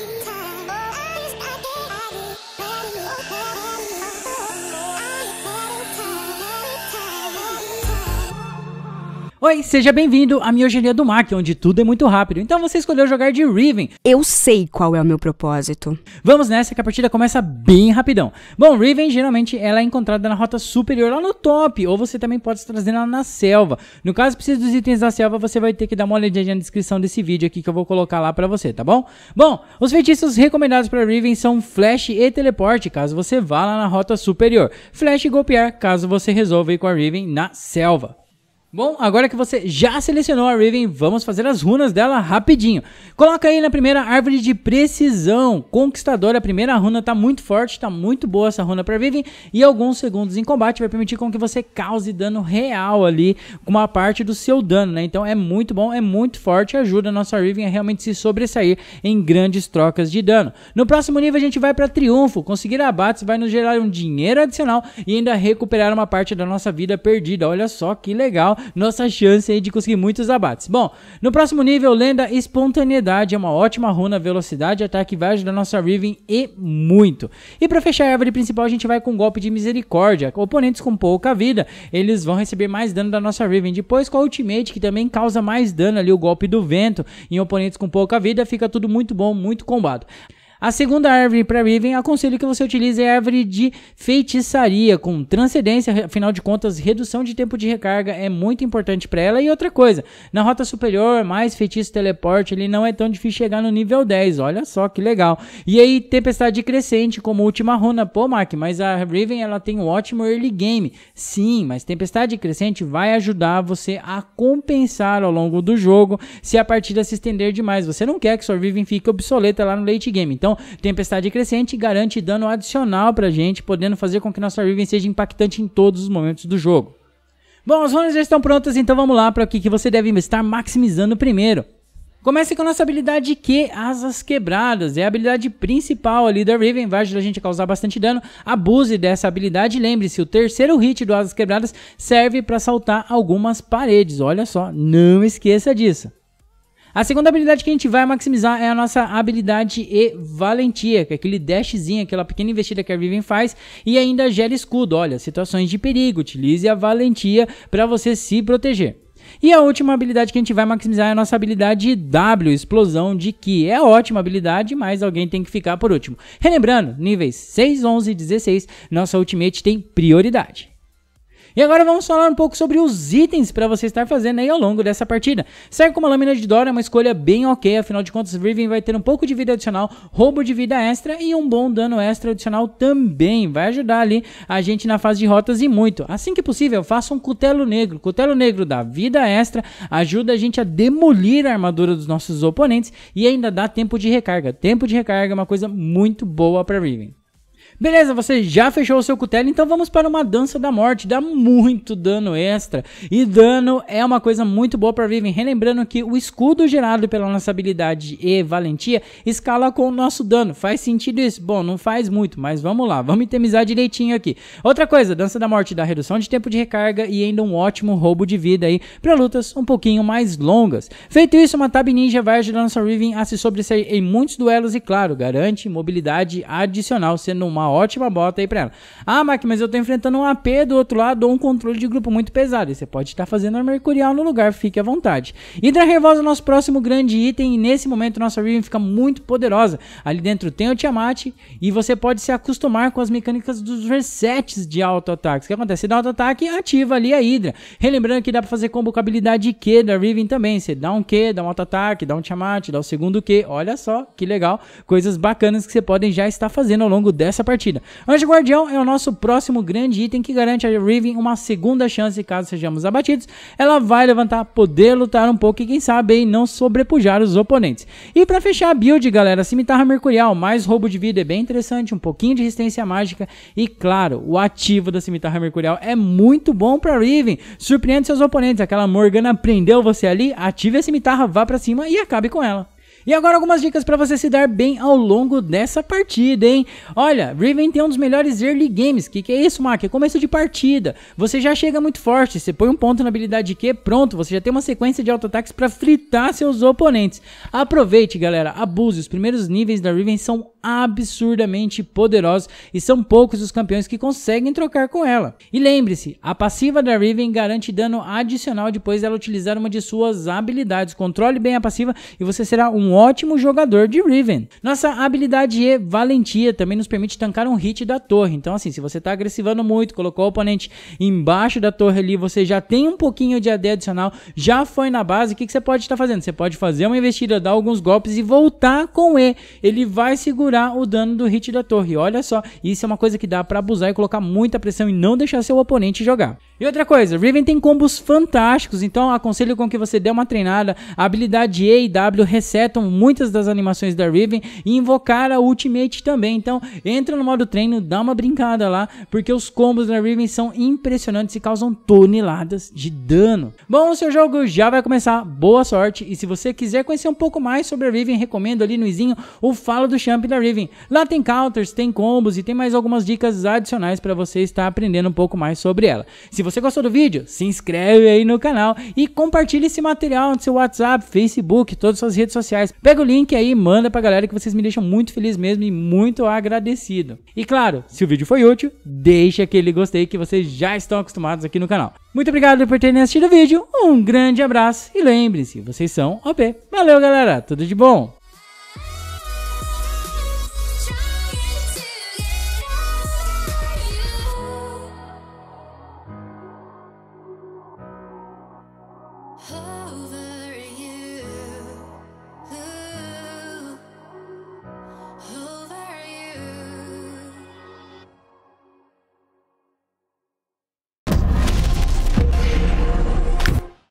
Yeah. Oi, seja bem-vindo à Miogeria do Mac, onde tudo é muito rápido. Então você escolheu jogar de Riven. Eu sei qual é o meu propósito. Vamos nessa que a partida começa bem rapidão. Bom, Riven geralmente ela é encontrada na rota superior lá no top, ou você também pode trazer ela na selva. No caso precisa dos itens da selva, você vai ter que dar uma olhadinha na descrição desse vídeo aqui que eu vou colocar lá para você, tá bom? Bom, os feitiços recomendados para Riven são Flash e Teleporte, caso você vá lá na rota superior. Flash e Golpear, caso você resolva ir com a Riven na selva. Bom, agora que você já selecionou a Raven, vamos fazer as runas dela rapidinho. Coloca aí na primeira árvore de precisão, conquistadora. A primeira runa tá muito forte, tá muito boa essa runa para Raven e alguns segundos em combate vai permitir com que você cause dano real ali com uma parte do seu dano, né? Então é muito bom, é muito forte, ajuda a nossa Raven a realmente se sobressair em grandes trocas de dano. No próximo nível a gente vai para triunfo, conseguir abates vai nos gerar um dinheiro adicional e ainda recuperar uma parte da nossa vida perdida. Olha só que legal nossa chance aí de conseguir muitos abates. Bom, no próximo nível, lenda espontaneidade, é uma ótima runa, velocidade, ataque, vai ajudar nossa Riven e muito. E para fechar a árvore principal, a gente vai com golpe de misericórdia. Oponentes com pouca vida, eles vão receber mais dano da nossa Riven. Depois com a ultimate, que também causa mais dano ali, o golpe do vento, em oponentes com pouca vida, fica tudo muito bom, muito combado. A segunda árvore para Riven, aconselho que você utilize a árvore de feitiçaria, com transcendência, afinal de contas, redução de tempo de recarga é muito importante para ela. E outra coisa, na rota superior, mais feitiço teleporte, ele não é tão difícil chegar no nível 10, olha só que legal. E aí, tempestade crescente, como última runa, pô, Mark, mas a Riven ela tem um ótimo early game. Sim, mas tempestade crescente vai ajudar você a compensar ao longo do jogo se a partida se estender demais. Você não quer que sua Riven fique obsoleta lá no late game. Então, então, tempestade crescente garante dano adicional pra gente, podendo fazer com que nossa Riven seja impactante em todos os momentos do jogo. Bom, as runas já estão prontas, então vamos lá para o que, você deve estar maximizando primeiro. Comece com a nossa habilidade Q, Asas Quebradas. É a habilidade principal ali da Riven, vai ajudar a gente a causar bastante dano. Abuse dessa habilidade. Lembre-se, o terceiro hit do Asas Quebradas serve para saltar algumas paredes. Olha só, não esqueça disso. A segunda habilidade que a gente vai maximizar é a nossa habilidade e valentia, que é aquele dashzinho, aquela pequena investida que a Vivian faz e ainda gera escudo. Olha, situações de perigo, utilize a valentia para você se proteger. E a última habilidade que a gente vai maximizar é a nossa habilidade W, explosão de Ki. É ótima habilidade, mas alguém tem que ficar por último. Relembrando, níveis 6, 11 e 16, nossa ultimate tem prioridade. E agora vamos falar um pouco sobre os itens para você estar fazendo aí ao longo dessa partida. Certo com uma lâmina de Dora é uma escolha bem ok, afinal de contas Riven vai ter um pouco de vida adicional, roubo de vida extra e um bom dano extra adicional também. Vai ajudar ali a gente na fase de rotas e muito. Assim que possível, faça um cutelo negro. Cutelo negro dá vida extra, ajuda a gente a demolir a armadura dos nossos oponentes e ainda dá tempo de recarga. Tempo de recarga é uma coisa muito boa para Riven. Beleza, você já fechou o seu cutelo, então vamos para uma dança da morte. Dá muito dano extra. E dano é uma coisa muito boa para Vivian. Relembrando que o escudo gerado pela nossa habilidade e valentia escala com o nosso dano. Faz sentido isso? Bom, não faz muito, mas vamos lá. Vamos itemizar direitinho aqui. Outra coisa, dança da morte dá redução de tempo de recarga e ainda um ótimo roubo de vida aí para lutas um pouquinho mais longas. Feito isso, uma Tab Ninja vai ajudar a nossa Riven a se sobressair em muitos duelos e, claro, garante mobilidade adicional, sendo uma ótima bota aí pra ela. Ah, Mac, mas eu tô enfrentando um AP do outro lado ou um controle de grupo muito pesado. E você pode estar tá fazendo a Mercurial no lugar, fique à vontade. Hidra Revosa é o nosso próximo grande item. E nesse momento nossa Riven fica muito poderosa. Ali dentro tem o Tiamat e você pode se acostumar com as mecânicas dos resets de auto-ataques. O que acontece? Você dá auto-ataque ativa ali a Hydra. Relembrando que dá pra fazer combo com a habilidade Q da Riven também. Você dá um Q, dá um auto-ataque, dá um Tiamat, dá o um segundo Q. Olha só que legal. Coisas bacanas que você podem já estar fazendo ao longo dessa partida partida. Anjo Guardião é o nosso próximo grande item que garante a Riven uma segunda chance caso sejamos abatidos. Ela vai levantar, poder lutar um pouco e quem sabe aí não sobrepujar os oponentes. E para fechar a build, galera, cimitarra mercurial, mais roubo de vida é bem interessante, um pouquinho de resistência mágica e claro, o ativo da cimitarra mercurial é muito bom para Riven. Surpreende seus oponentes, aquela Morgana prendeu você ali, ative a cimitarra, vá para cima e acabe com ela. E agora algumas dicas para você se dar bem ao longo dessa partida, hein? Olha, Riven tem um dos melhores early games. Que que é isso, Mark? É começo de partida. Você já chega muito forte, você põe um ponto na habilidade Q, pronto, você já tem uma sequência de auto-ataques para fritar seus oponentes. Aproveite, galera, abuse. Os primeiros níveis da Riven são absurdamente poderosos e são poucos os campeões que conseguem trocar com ela. E lembre-se, a passiva da Riven garante dano adicional depois dela utilizar uma de suas habilidades. Controle bem a passiva e você será um ótimo jogador de Riven. Nossa habilidade E, Valentia, também nos permite tancar um hit da torre. Então, assim, se você está agressivando muito, colocou o oponente embaixo da torre ali, você já tem um pouquinho de AD adicional, já foi na base, o que, que você pode estar tá fazendo? Você pode fazer uma investida, dar alguns golpes e voltar com E. Ele vai segurar o dano do hit da torre. Olha só, isso é uma coisa que dá para abusar e colocar muita pressão e não deixar seu oponente jogar. E outra coisa, Riven tem combos fantásticos, então aconselho com que você dê uma treinada. A habilidade E e W resetam muitas das animações da Riven e invocar a Ultimate também. Então entra no modo treino, dá uma brincada lá, porque os combos da Riven são impressionantes e causam toneladas de dano. Bom, o seu jogo já vai começar, boa sorte. E se você quiser conhecer um pouco mais sobre a Riven, recomendo ali no Izinho o Fala do Champ da Riven. Lá tem counters, tem combos e tem mais algumas dicas adicionais para você estar aprendendo um pouco mais sobre ela. Se você gostou do vídeo, se inscreve aí no canal e compartilha esse material no seu WhatsApp, Facebook, todas as suas redes sociais. Pega o link aí, manda pra galera que vocês me deixam muito feliz mesmo e muito agradecido. E claro, se o vídeo foi útil, deixa aquele gostei que vocês já estão acostumados aqui no canal. Muito obrigado por terem assistido o vídeo, um grande abraço e lembre-se, vocês são OP. Valeu galera, tudo de bom!